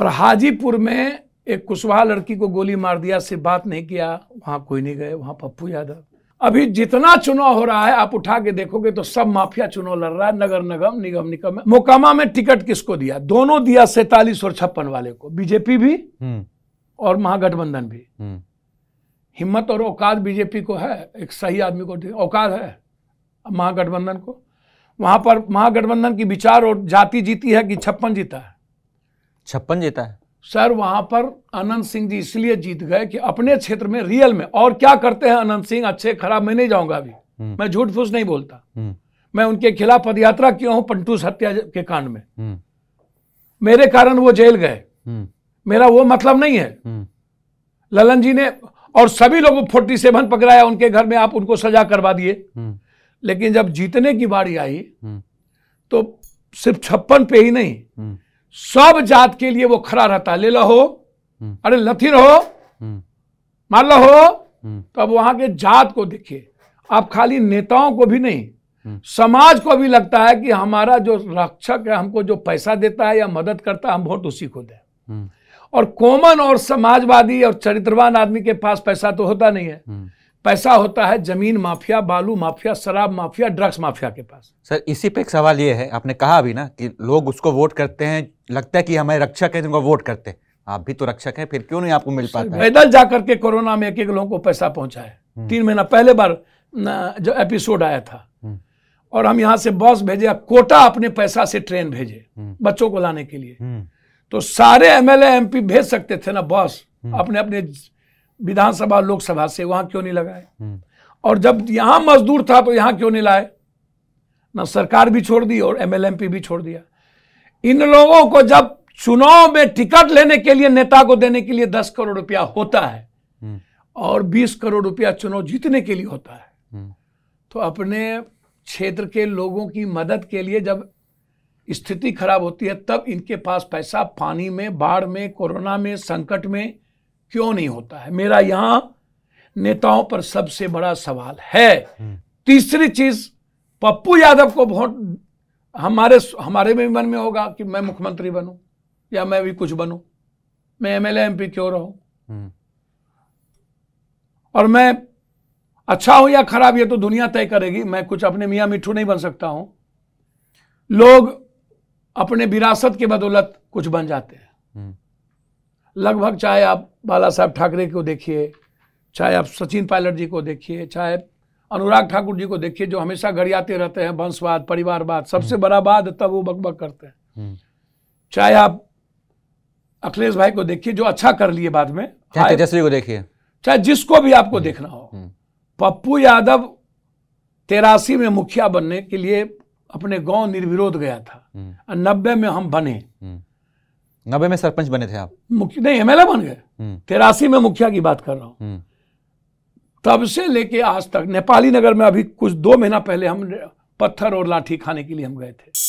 और हाजीपुर में एक कुशवाहा लड़की को गोली मार दिया सिर्फ बात नहीं किया वहाँ कोई नहीं गए वहां पप्पू यादव अभी जितना चुनाव हो रहा है आप उठा के देखोगे तो सब माफिया चुनाव लड़ रहा है नगर निगम निगम निगम मोकामा में टिकट किसको दिया दोनों दिया सैतालीस और छप्पन वाले को बीजेपी भी हम्म। और महागठबंधन भी हम्म। हिम्मत और औकात बीजेपी को है एक सही आदमी को औकात है महागठबंधन को वहां पर महागठबंधन की विचार और जाति जीती है कि छप्पन जीता है छप्पन जीता है सर वहां पर अनंत सिंह जी इसलिए जीत गए कि अपने क्षेत्र में रियल में और क्या करते हैं अनंत सिंह अच्छे खराब मैं नहीं जाऊंगा अभी हम्म। मैं झूठ फूस नहीं बोलता हम्म। मैं उनके खिलाफ पदयात्रा क्यों हूं पंटूस हत्या के कांड में हम्म। मेरे कारण वो जेल गए मेरा वो मतलब नहीं है ललन जी ने और सभी लोगों फोर्टी सेवन पकड़ाया उनके घर में आप उनको सजा करवा दिए लेकिन जब जीतने की बारी आई तो सिर्फ छप्पन पे ही नहीं सब जात के लिए वो खड़ा रहता है ले लो हो हम्म। अरे लथिर हो हम्म। मान लो हो हम्म। तो अब वहां के जात को देखिए आप खाली नेताओं को भी नहीं समाज को भी लगता है कि हमारा जो रक्षक है हमको जो पैसा देता है या मदद करता है हम वोट उसी को दें और कॉमन और समाजवादी और चरित्रवान आदमी के पास पैसा तो होता नहीं है पैसा होता है जमीन माफिया बालू माफिया शराब माफिया ड्रग्स माफिया के पास सर इसी पे एक सवाल ये है आपने कहा अभी ना कि लोग उसको वोट करते हैं लगता है कि हमारे रक्षक है जिनको वोट करते हैं आप भी तो रक्षक हैं फिर क्यों नहीं आपको मिल पाता पैदल जाकर के कोरोना में एक एक लोगों को पैसा पहुंचा है हम्म। तीन महीना पहले बार जो एपिसोड आया था हम्म। और हम यहाँ से बॉस भेजे कोटा अपने पैसा से ट्रेन भेजे हम्म। बच्चों को लाने के लिए तो सारे एमएलए एमपी भेज सकते थे ना बॉस अपने अपने विधानसभा लोकसभा से वहां क्यों नहीं लगाए हम्म। और जब यहां मजदूर था तो यहां क्यों नहीं लाए ना सरकार भी छोड़ दी और एमएलएमपी भी छोड़ दिया इन लोगों को जब चुनाव में टिकट लेने के लिए नेता को देने के लिए दस करोड़ रुपया होता है हम्म। और बीस करोड़ रुपया चुनाव जीतने के लिए होता है हम्म। तो अपने क्षेत्र के लोगों की मदद के लिए जब स्थिति खराब होती है तब इनके पास पैसा पानी में बाढ़ में कोरोना में संकट में क्यों नहीं होता है मेरा यहां नेताओं पर सबसे बड़ा सवाल है हम्म। तीसरी चीज पप्पू यादव को वोट हमारे हमारे भी मन में होगा कि मैं मुख्यमंत्री बनूं या मैं भी कुछ बनूं मैं एमएलए एमपी क्यों रहूं हम्म। और मैं अच्छा हो या खराब ये तो दुनिया तय करेगी मैं कुछ अपने मियाँ मिठू नहीं बन सकता हूं लोग अपने विरासत के बदौलत कुछ बन जाते हैं लगभग चाहे आप बाला साहब ठाकरे को देखिए चाहे आप सचिन पायलट जी को देखिए चाहे अनुराग ठाकुर जी को देखिए जो हमेशा घड़ियाते रहते हैं वंशवाद परिवारवाद सबसे बड़ा बात तब वो बकबक करते हैं हम्म। चाहे आप अखिलेश भाई को देखिए जो अच्छा कर लिए बाद में तेजस्वी को देखिए चाहे जिसको भी आपको हम्म। देखना हो हम्म। पप्पू यादव तेरासी में मुखिया बनने के लिए अपने गांव निर्विरोध गया था नब्बे में हम बने नब्बे में सरपंच बने थे आप मुख्य नहीं एमएलए बन गए हम्म। तेरासी में मुखिया की बात कर रहा हूँ हम्म। तब से लेके आज तक नेपाली नगर में अभी कुछ दो महीना पहले हम पत्थर और लाठी खाने के लिए हम गए थे